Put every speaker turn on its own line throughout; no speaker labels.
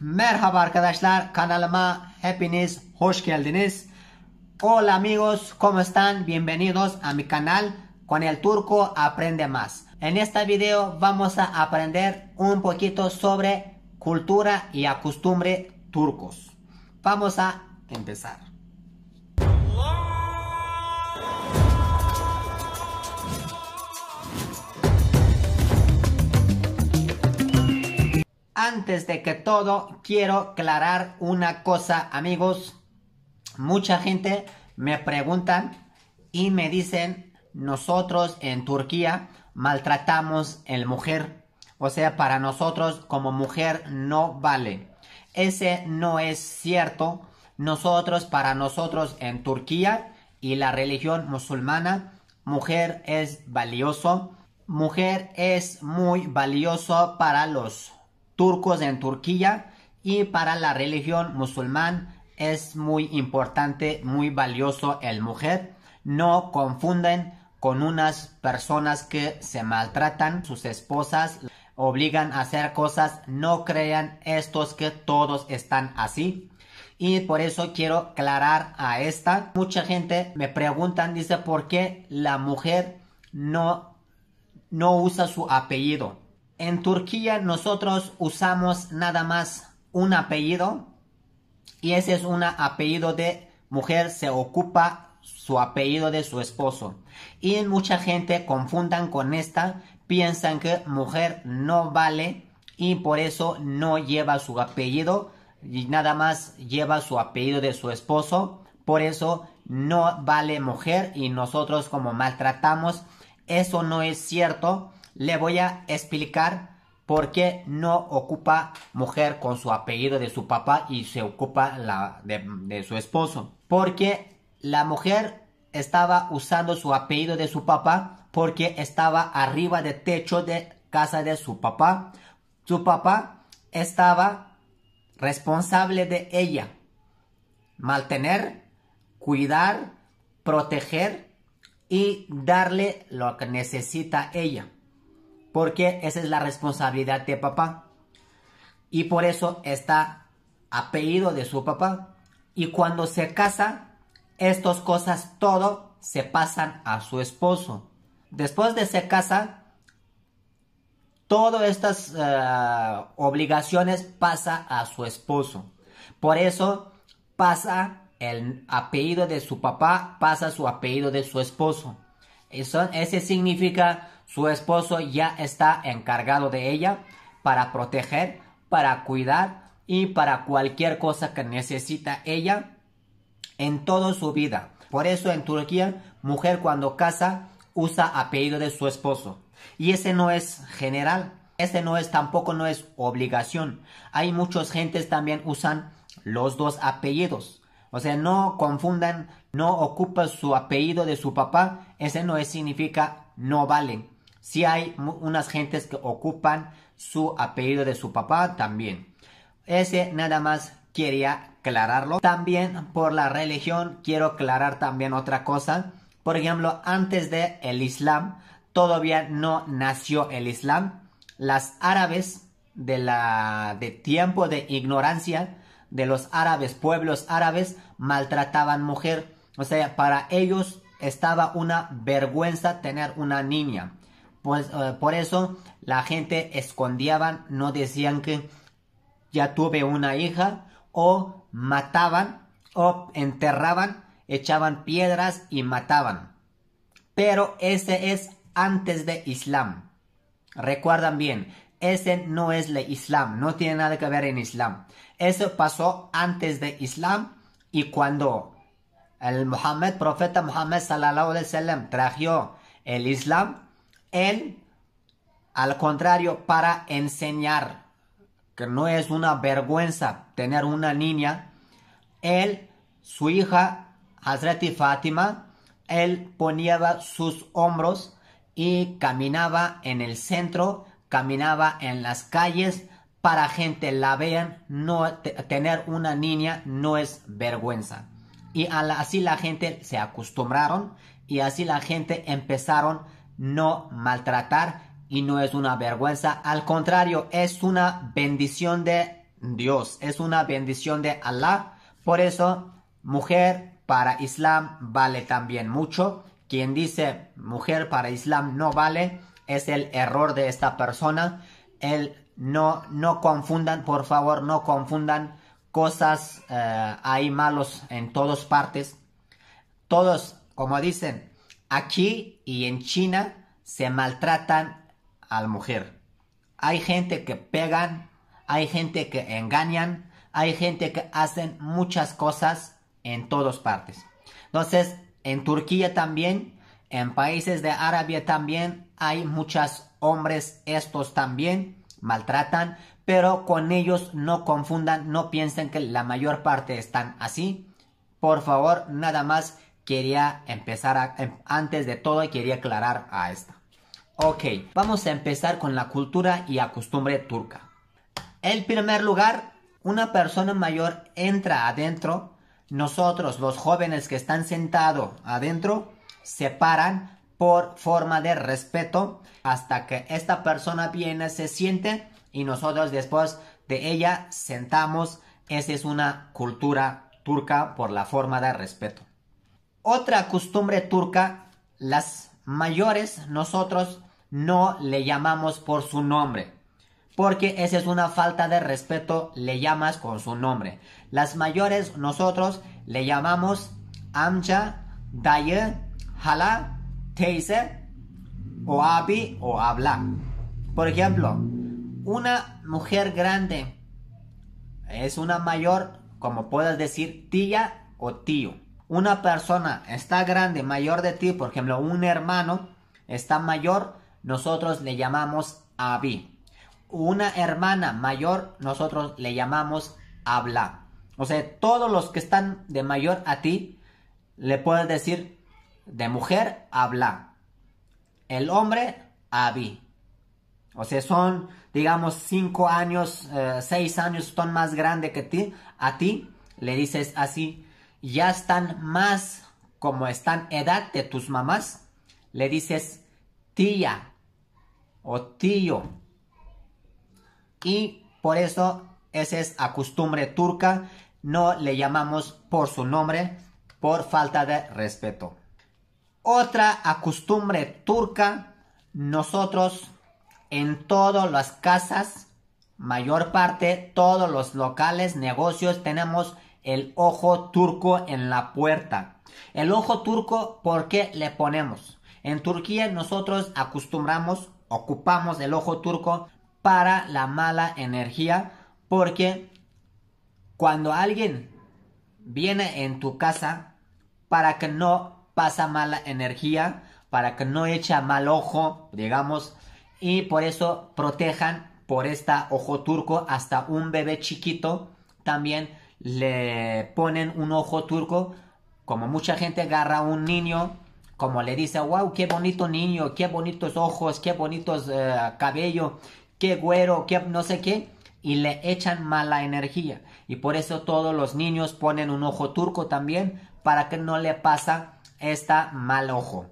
Merhaba arkadaşlar kanalıma hepiniz hoş geldiniz. Hola amigos, ¿cómo están? Bienvenidos a mi canal Con el Turco Aprende Más. En este video vamos a aprender un poquito sobre cultura y acostumbre turcos. Vamos a empezar. Antes de que todo, quiero aclarar una cosa, amigos. Mucha gente me pregunta y me dicen, nosotros en Turquía maltratamos el mujer. O sea, para nosotros como mujer no vale. Ese no es cierto. Nosotros, para nosotros en Turquía y la religión musulmana, mujer es valioso. Mujer es muy valioso para los turcos en Turquía y para la religión musulmán es muy importante, muy valioso el mujer. No confunden con unas personas que se maltratan, sus esposas obligan a hacer cosas, no crean estos que todos están así. Y por eso quiero aclarar a esta. Mucha gente me preguntan, dice, ¿por qué la mujer no, no usa su apellido? En Turquía nosotros usamos nada más un apellido y ese es un apellido de mujer, se ocupa su apellido de su esposo. Y mucha gente confundan con esta, piensan que mujer no vale y por eso no lleva su apellido y nada más lleva su apellido de su esposo. Por eso no vale mujer y nosotros como maltratamos, eso no es cierto le voy a explicar por qué no ocupa mujer con su apellido de su papá y se ocupa la de, de su esposo. Porque la mujer estaba usando su apellido de su papá porque estaba arriba del techo de casa de su papá. Su papá estaba responsable de ella. Mantener, cuidar, proteger y darle lo que necesita ella. Porque esa es la responsabilidad de papá. Y por eso está apellido de su papá. Y cuando se casa, estas cosas todo se pasan a su esposo. Después de se casa, todas estas eh, obligaciones pasa a su esposo. Por eso pasa el apellido de su papá, pasa su apellido de su esposo. Eso ese significa su esposo ya está encargado de ella para proteger, para cuidar y para cualquier cosa que necesita ella en toda su vida. Por eso en Turquía, mujer cuando casa usa apellido de su esposo. Y ese no es general, ese no es tampoco no es obligación. Hay muchas gentes también usan los dos apellidos. O sea, no confundan, no ocupa su apellido de su papá, ese no es, significa no valen. Si hay unas gentes que ocupan su apellido de su papá también. Ese nada más quería aclararlo. También por la religión quiero aclarar también otra cosa. Por ejemplo, antes de el Islam todavía no nació el Islam. Las árabes de la de tiempo de ignorancia de los árabes, pueblos árabes maltrataban mujer. O sea, para ellos estaba una vergüenza tener una niña. Pues, eh, por eso la gente escondían, no decían que ya tuve una hija, o mataban, o enterraban, echaban piedras y mataban. Pero ese es antes de Islam. Recuerdan bien, ese no es el Islam, no tiene nada que ver en Islam. Eso pasó antes de Islam y cuando el profeta Muhammad sallallahu alaihi wasallam, trajo el Islam, él, al contrario, para enseñar. Que no es una vergüenza tener una niña. Él, su hija, Hazreti Fátima, él ponía sus hombros y caminaba en el centro, caminaba en las calles para gente la vean. No, tener una niña no es vergüenza. Y así la gente se acostumbraron y así la gente empezaron no maltratar y no es una vergüenza, al contrario, es una bendición de Dios, es una bendición de Allah. Por eso, mujer para Islam vale también mucho. Quien dice mujer para Islam no vale, es el error de esta persona. El no, no confundan, por favor, no confundan cosas. Eh, hay malos en todas partes. Todos, como dicen, Aquí y en China se maltratan a la mujer. Hay gente que pegan, hay gente que engañan, hay gente que hacen muchas cosas en todas partes. Entonces, en Turquía también, en países de Arabia también, hay muchos hombres, estos también maltratan, pero con ellos no confundan, no piensen que la mayor parte están así. Por favor, nada más quería empezar em, antes de todo quería aclarar a esta. Ok, vamos a empezar con la cultura y la costumbre turca. El primer lugar, una persona mayor entra adentro, nosotros los jóvenes que están sentados adentro se paran por forma de respeto hasta que esta persona viene, se siente y nosotros después de ella sentamos. Esa es una cultura turca por la forma de respeto. Otra costumbre turca, las mayores nosotros no le llamamos por su nombre, porque esa es una falta de respeto, le llamas con su nombre. Las mayores nosotros le llamamos amcha, daye, hala, teise, o abi o habla. Por ejemplo, una mujer grande es una mayor, como puedas decir, tía o tío una persona está grande, mayor de ti, por ejemplo, un hermano está mayor, nosotros le llamamos Abi. Una hermana mayor, nosotros le llamamos Habla. O sea, todos los que están de mayor a ti, le puedes decir de mujer Habla. El hombre, Abi. O sea, son, digamos, cinco años, eh, seis años, son más grande que ti. A ti le dices así, ya están más como están edad de tus mamás, le dices tía o tío. Y por eso esa es la costumbre turca, no le llamamos por su nombre por falta de respeto. Otra acostumbre costumbre turca, nosotros en todas las casas, mayor parte, todos los locales, negocios, tenemos el ojo turco en la puerta. El ojo turco, ¿por qué le ponemos? En Turquía nosotros acostumbramos, ocupamos el ojo turco para la mala energía, porque cuando alguien viene en tu casa para que no pasa mala energía, para que no echa mal ojo, digamos, y por eso protejan por esta ojo turco hasta un bebé chiquito también le ponen un ojo turco, como mucha gente agarra a un niño, como le dice, wow, qué bonito niño, qué bonitos ojos, qué bonitos eh, cabello, qué güero, qué no sé qué, y le echan mala energía. Y por eso todos los niños ponen un ojo turco también, para que no le pasa esta mal ojo.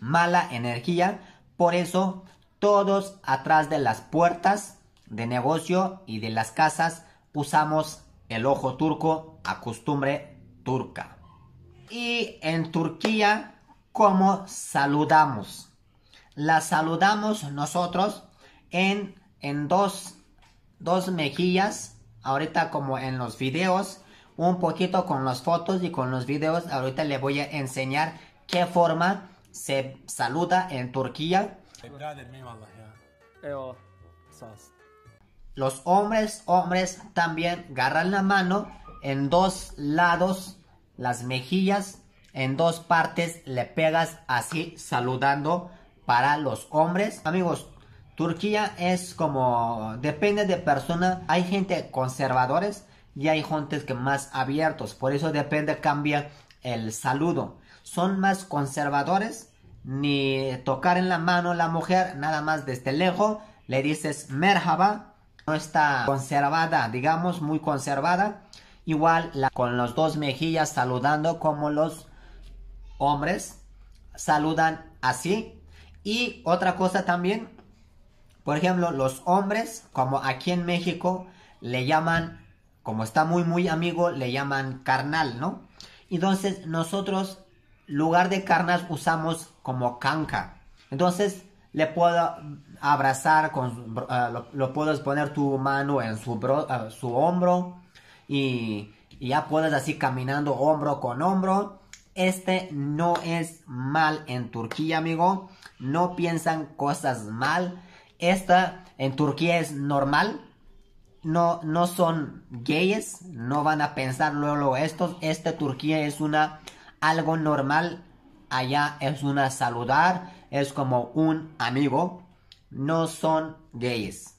Mala energía, por eso todos atrás de las puertas de negocio y de las casas usamos el ojo turco a costumbre turca. Y en Turquía, ¿cómo saludamos? La saludamos nosotros en, en dos, dos mejillas, ahorita como en los videos, un poquito con las fotos y con los videos, ahorita le voy a enseñar qué forma se saluda en Turquía los hombres, hombres también agarran la mano en dos lados, las mejillas, en dos partes le pegas así saludando para los hombres. Amigos, Turquía es como, depende de persona, hay gente conservadores y hay gentes que más abiertos, por eso depende, cambia el saludo. Son más conservadores, ni tocar en la mano la mujer, nada más desde lejos, le dices merhaba no está conservada, digamos, muy conservada. Igual la, con los dos mejillas saludando como los hombres saludan así. Y otra cosa también, por ejemplo, los hombres, como aquí en México, le llaman, como está muy, muy amigo, le llaman carnal, ¿no? Entonces nosotros, lugar de carnal, usamos como canca. Entonces, le puedo abrazar, con, eh, lo, puedes poner tu mano en su, bro, eh, su hombro y, ya puedes así caminando hombro con hombro. Este no es mal en Turquía, amigo. No piensan cosas mal. Esta en Turquía es normal. No, no son gays. No van a pensar luego esto. Este Turquía es una algo normal. Allá es una saludar es como un amigo, no son gays.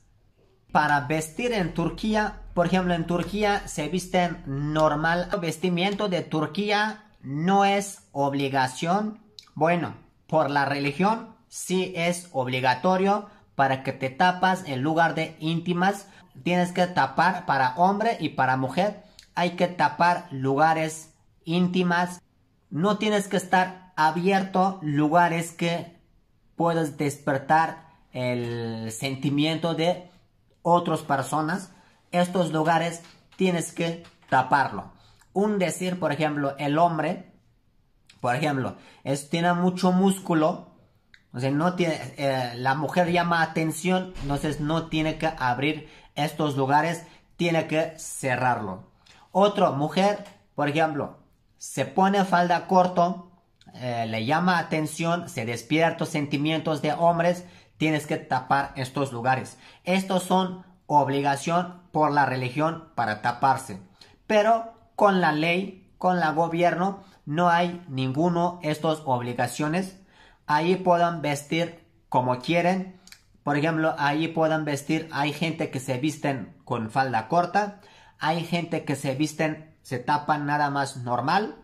Para vestir en Turquía, por ejemplo, en Turquía se visten normal. El vestimiento de Turquía no es obligación. Bueno, por la religión sí es obligatorio para que te tapas en lugar de íntimas. Tienes que tapar para hombre y para mujer. Hay que tapar lugares íntimas. No tienes que estar abierto lugares que Puedes despertar el sentimiento de otras personas, estos lugares tienes que taparlo. Un decir, por ejemplo, el hombre, por ejemplo, es, tiene mucho músculo, no tiene, eh, la mujer llama atención, entonces no tiene que abrir estos lugares, tiene que cerrarlo. Otra mujer, por ejemplo, se pone falda corto, eh, le llama atención, se despierta sentimientos de hombres, tienes que tapar estos lugares. Estos son obligación por la religión para taparse. Pero con la ley, con el gobierno, no hay ninguno estas obligaciones. Ahí puedan vestir como quieren. Por ejemplo, ahí puedan vestir, hay gente que se visten con falda corta, hay gente que se visten, se tapan nada más normal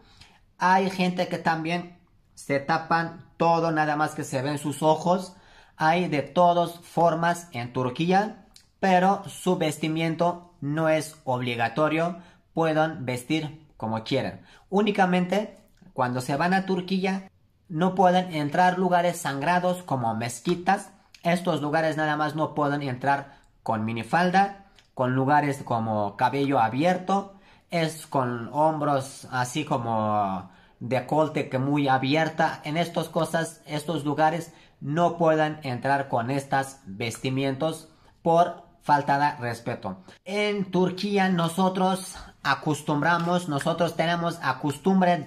hay gente que también se tapan todo, nada más que se ven sus ojos. Hay de todas formas en Turquía, pero su vestimiento no es obligatorio. Pueden vestir como quieran. Únicamente cuando se van a Turquía no pueden entrar lugares sangrados como mezquitas. Estos lugares nada más no pueden entrar con minifalda, con lugares como cabello abierto es con hombros así como de colte que muy abierta. En estas cosas, estos lugares no puedan entrar con estas vestimientos por falta de respeto. En Turquía nosotros acostumbramos, nosotros tenemos a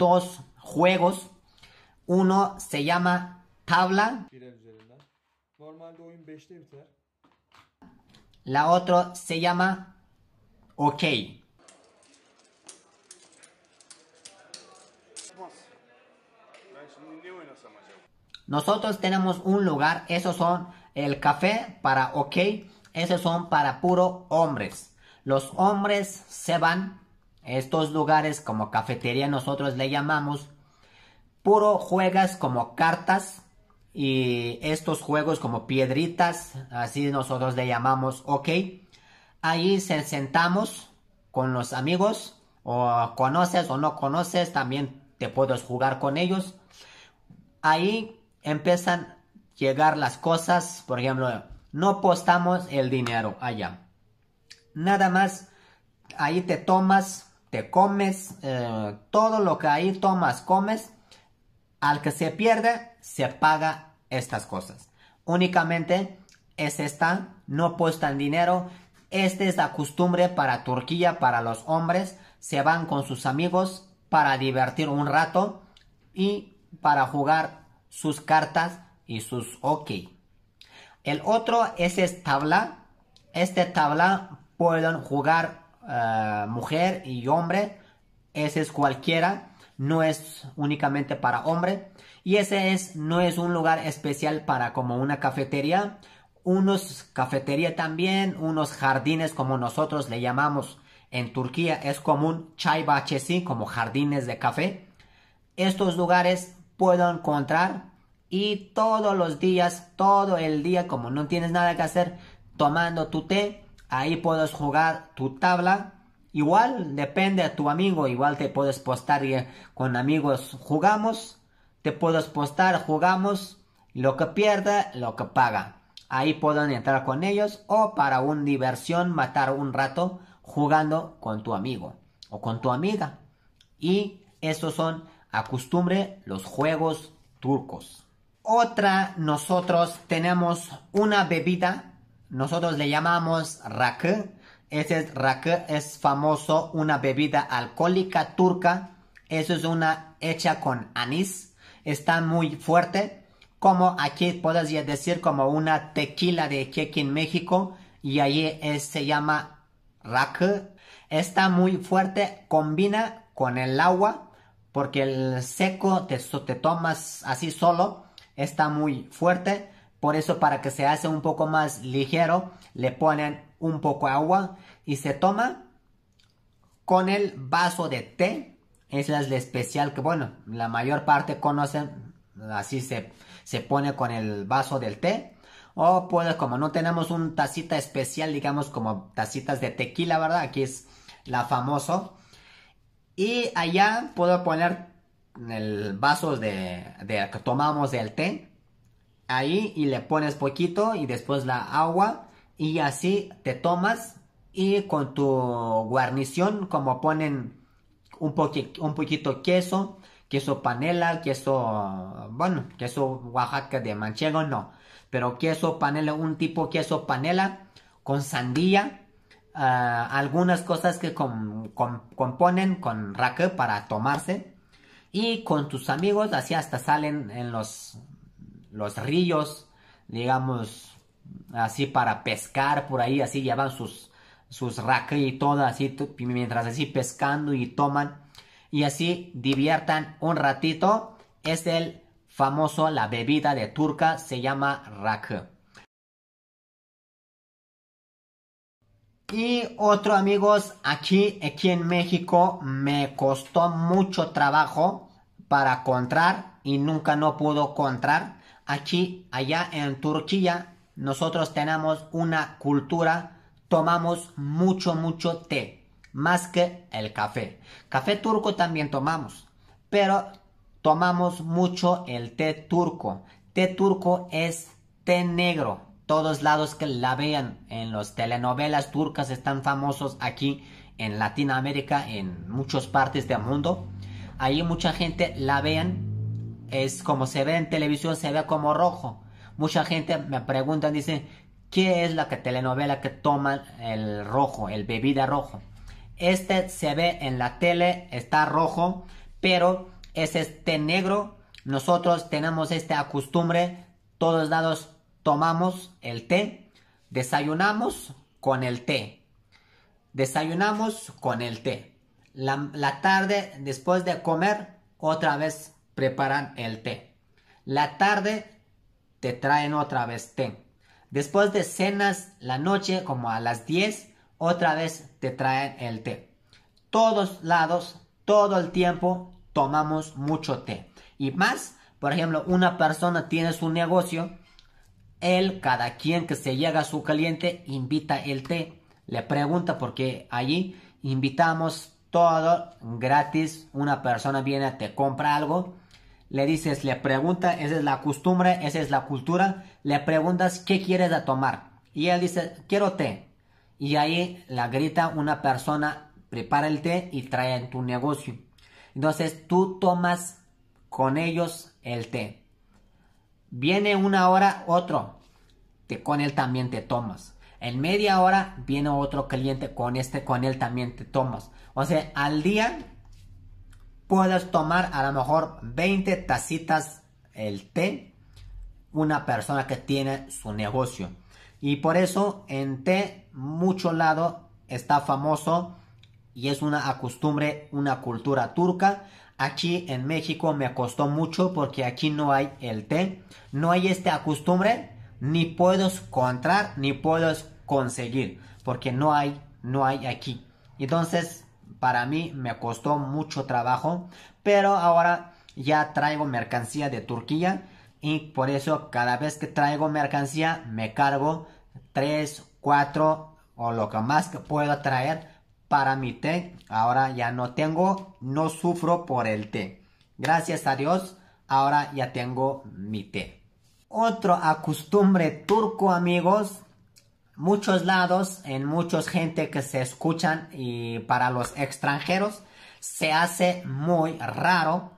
dos juegos. Uno se llama tabla. La otra se llama ok. Nosotros tenemos un lugar, esos son el café para ok, esos son para puro hombres. Los hombres se van estos lugares como cafetería nosotros le llamamos. Puro juegas como cartas y estos juegos como piedritas, así nosotros le llamamos, ok. Ahí se sentamos con los amigos o conoces o no conoces, también te puedes jugar con ellos. Ahí empiezan a llegar las cosas, por ejemplo, no postamos el dinero allá. Nada más, ahí te tomas, te comes, eh, todo lo que ahí tomas, comes, al que se pierde, se paga estas cosas. Únicamente es esta, no postan dinero. Esta es la costumbre para Turquía, para los hombres. Se van con sus amigos para divertir un rato y para jugar sus cartas y sus ok. El otro es tabla. este tabla pueden jugar eh, mujer y hombre. Ese es cualquiera. No es únicamente para hombre. Y ese es, no es un lugar especial para como una cafetería. Unos cafetería también, unos jardines como nosotros le llamamos. En Turquía es común çay bahçesi como jardines de café. Estos lugares puedo encontrar y todos los días, todo el día, como no tienes nada que hacer, tomando tu té, ahí puedes jugar tu tabla. Igual depende a tu amigo, igual te puedes postar eh, con amigos jugamos, te puedes postar, jugamos, lo que pierda, lo que paga. Ahí pueden entrar con ellos o para una diversión matar un rato jugando con tu amigo o con tu amiga. Y esos son acostumbre los juegos turcos. Otra, nosotros tenemos una bebida, nosotros le llamamos rakı. Ese es rakı, es famoso, una bebida alcohólica turca. Eso es una hecha con anís, está muy fuerte. Como aquí puedes decir como una tequila de aquí en México y allí se llama rakı. Está muy fuerte, combina con el agua porque el seco te, te tomas así solo, está muy fuerte, por eso para que se hace un poco más ligero, le ponen un poco de agua y se toma con el vaso de té. Esa es la especial que, bueno, la mayor parte conocen, así se, se pone con el vaso del té. O puedes como no tenemos una tacita especial, digamos como tacitas de tequila, ¿verdad? Aquí es la famosa. Y allá puedo poner el vaso de, que tomamos del té ahí y le pones poquito y después la agua y así te tomas y con tu guarnición como ponen un, poquito un poquito queso, queso panela, queso, bueno, queso Oaxaca de manchego no, pero queso panela, un tipo queso panela con sandía eh, algunas cosas que componen con raque para tomarse y con tus amigos así hasta salen en los, ríos, digamos, así para pescar por ahí, así llevan sus, sus raque y todo así, mientras así pescando y toman y así diviertan un ratito. Es el famoso, la bebida de turca se llama raque. Y otro amigos, aquí, aquí en México me costó mucho trabajo para encontrar y nunca no pudo encontrar Aquí, allá en Turquía, nosotros tenemos una cultura, tomamos mucho, mucho té, más que el café. Café turco también tomamos, pero tomamos mucho el té turco. Té turco es té negro, todos lados que la vean. En las telenovelas turcas están famosos aquí en Latinoamérica, en muchas partes del mundo. Ahí mucha gente la vean. Es como se ve en televisión, se ve como rojo. Mucha gente me pregunta, dice, ¿qué es la que telenovela que toma el rojo, el bebida rojo? Este se ve en la tele, está rojo, pero es este negro. Nosotros tenemos esta costumbre, todos lados tomamos el té, desayunamos con el té, desayunamos con el té. La, tarde después de comer, otra vez preparan el té. La tarde te traen otra vez té. Después de cenas, la noche, como a las 10, otra vez te traen el té. Todos lados, todo el tiempo, tomamos mucho té. Y más, por ejemplo, una persona tiene su negocio él, cada quien que se llega a su caliente, invita el té. Le pregunta porque allí invitamos todo gratis. Una persona viene, te compra algo. Le dices, le pregunta, esa es la costumbre, esa es la cultura. Le preguntas, ¿qué quieres a tomar? Y él dice, quiero té. Y ahí la grita una persona, prepara el té y trae en tu negocio. Entonces tú tomas con ellos el té. Viene una hora otro, que con él también te tomas. En media hora viene otro cliente, con este, con él también te tomas. O sea, al día puedes tomar a lo mejor 20 tacitas el té, una persona que tiene su negocio. Y por eso en té, mucho lado está famoso y es una costumbre, una cultura turca Aquí en México me costó mucho porque aquí no hay el té, no hay esta costumbre, ni puedo encontrar, ni puedo conseguir, porque no hay, no hay aquí. Entonces, para mí me costó mucho trabajo, pero ahora ya traigo mercancía de Turquía y por eso cada vez que traigo mercancía me cargo 3, 4 o lo que más que pueda traer para mi té. Ahora ya no tengo, no sufro por el té. Gracias a Dios, ahora ya tengo mi té. Otro acostumbre turco, amigos. Muchos lados, en muchos gente que se escuchan y para los extranjeros se hace muy raro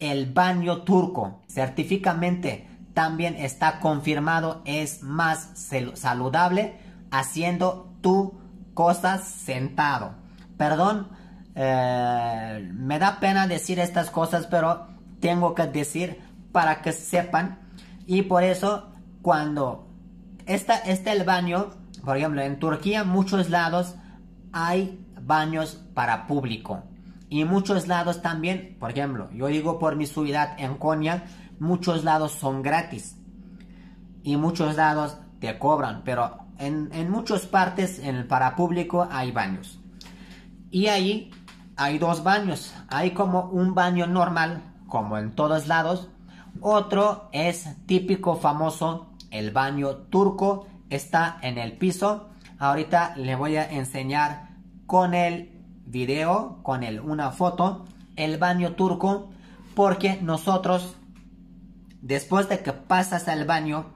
el baño turco. Certificamente también está confirmado es más saludable haciendo tu cosas sentado. Perdón, eh, me da pena decir estas cosas, pero tengo que decir para que sepan. Y por eso, cuando está, está el baño, por ejemplo, en Turquía, muchos lados hay baños para público. Y muchos lados también, por ejemplo, yo digo por mi ciudad en Konya, muchos lados son gratis. Y muchos lados te cobran, pero en, muchas partes en el parapúblico hay baños. Y ahí hay dos baños. Hay como un baño normal, como en todos lados. Otro es típico famoso, el baño turco. Está en el piso. Ahorita le voy a enseñar con el video, con el, una foto, el baño turco. Porque nosotros, después de que pasas al baño,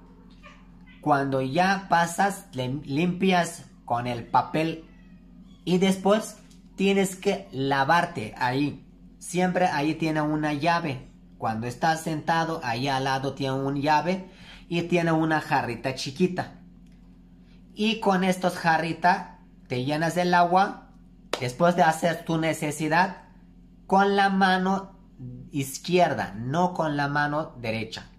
cuando ya pasas, limpias con el papel y después tienes que lavarte ahí. Siempre ahí tiene una llave. Cuando estás sentado, ahí al lado tiene una llave y tiene una jarrita chiquita. Y con estos jarritas te llenas del agua. Después de hacer tu necesidad, con la mano izquierda, no con la mano derecha.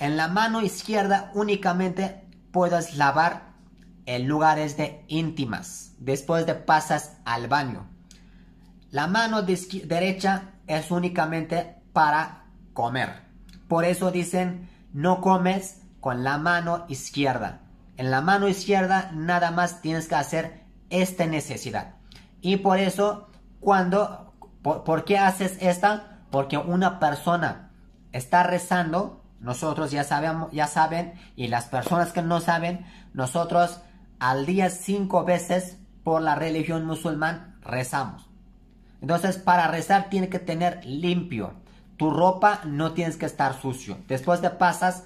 En la mano izquierda únicamente puedes lavar en lugares de íntimas. Después de pasas al baño. La mano derecha es únicamente para comer. Por eso dicen no comes con la mano izquierda. En la mano izquierda nada más tienes que hacer esta necesidad. Y por eso cuando ¿por qué haces esta? Porque una persona está rezando nosotros ya, sabemos, ya saben y las personas que no saben, nosotros al día cinco veces por la religión musulmán rezamos. Entonces para rezar tiene que tener limpio. Tu ropa no tienes que estar sucio. Después de pasas,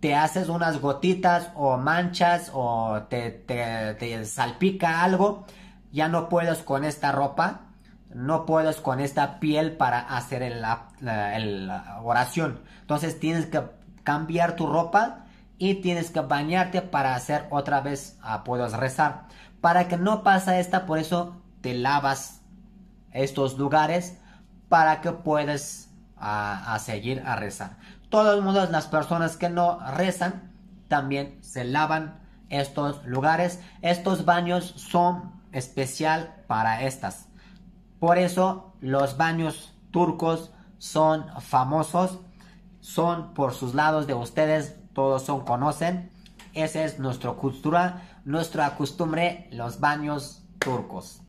te haces unas gotitas o manchas o te salpica algo. Ya no puedes con esta ropa no puedes con esta piel para hacer la oración. Entonces tienes que cambiar tu ropa y tienes que bañarte para hacer otra vez, ah, puedes rezar. Para que no pasa esta, por eso te lavas estos lugares para que puedas ah, a seguir a rezar. Todos los las personas que no rezan, también se lavan estos lugares. Estos baños son especial para estas. Por eso los baños turcos son famosos, son por sus lados de ustedes, todos son conocen. Esa es nuestra cultura, nuestra costumbre, los baños turcos.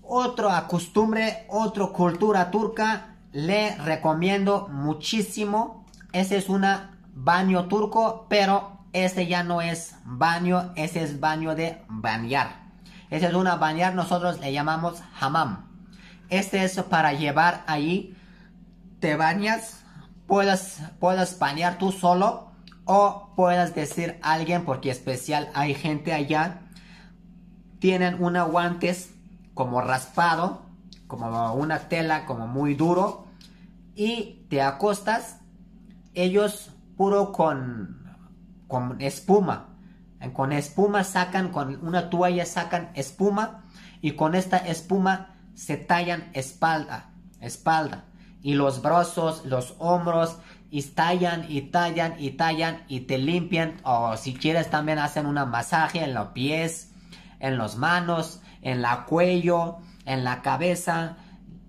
Otra costumbre, otra cultura turca, le recomiendo muchísimo. Ese es un baño turco, pero este ya no es baño, ese es baño de bañar. Ese es una bañar, nosotros le llamamos hammam. Este es para llevar ahí. Te bañas, puedes, puedes bañar tú solo o puedes decir alguien porque especial hay gente allá. Tienen unos guantes como raspado, como una tela como muy duro y te acostas. Ellos puro con con espuma. Con espuma sacan, con una toalla sacan espuma y con esta espuma se tallan espalda, espalda y los brazos, los hombros y tallan y tallan y tallan y te limpian o si quieres también hacen una masaje en los pies, en las manos, en la cuello, en la cabeza.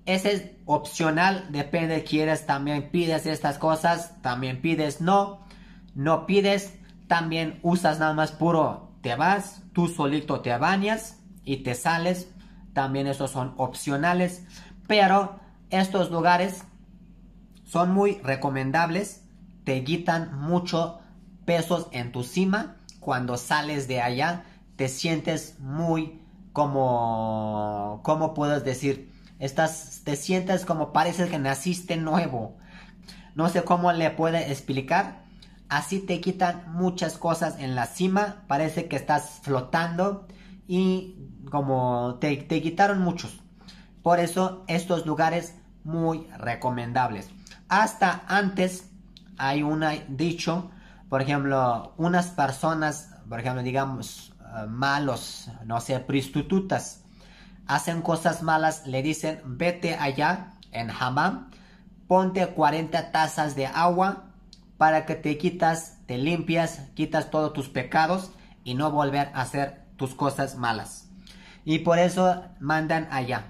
Ese es opcional, depende quieres también pides estas cosas, también pides no, no pides, también usas nada más puro, te vas, tú solito te bañas y te sales. También esos son opcionales, pero estos lugares son muy recomendables, te quitan mucho pesos en tu cima. Cuando sales de allá, te sientes muy como, ¿cómo puedes decir? Estás, te sientes como parece que naciste nuevo. No sé cómo le puede explicar, Así te quitan muchas cosas en la cima. Parece que estás flotando. Y como te, quitaron muchos. Por eso estos lugares muy recomendables. Hasta antes hay un dicho. Por ejemplo, unas personas, por ejemplo, digamos, eh, malos, no sé, prostitutas, hacen cosas malas, le dicen, vete allá en Hamam. ponte 40 tazas de agua para que te quitas, te limpias, quitas todos tus pecados y no volver a hacer tus cosas malas. Y por eso mandan allá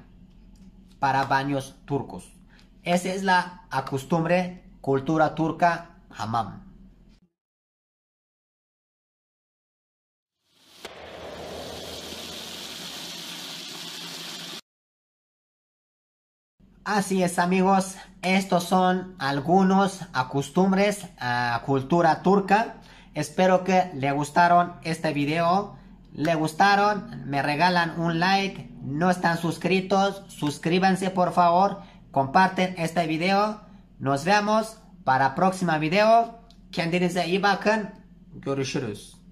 para baños turcos. Esa es la acostumbre cultura turca hamam. Así es amigos, estos son algunos acostumbres, a cultura turca. Espero que le gustaron este video. Le gustaron, me regalan un like, no están suscritos, suscríbanse por favor, comparten este video. Nos vemos para próximo video. Kendinize iyi bakın. Görüşürüz.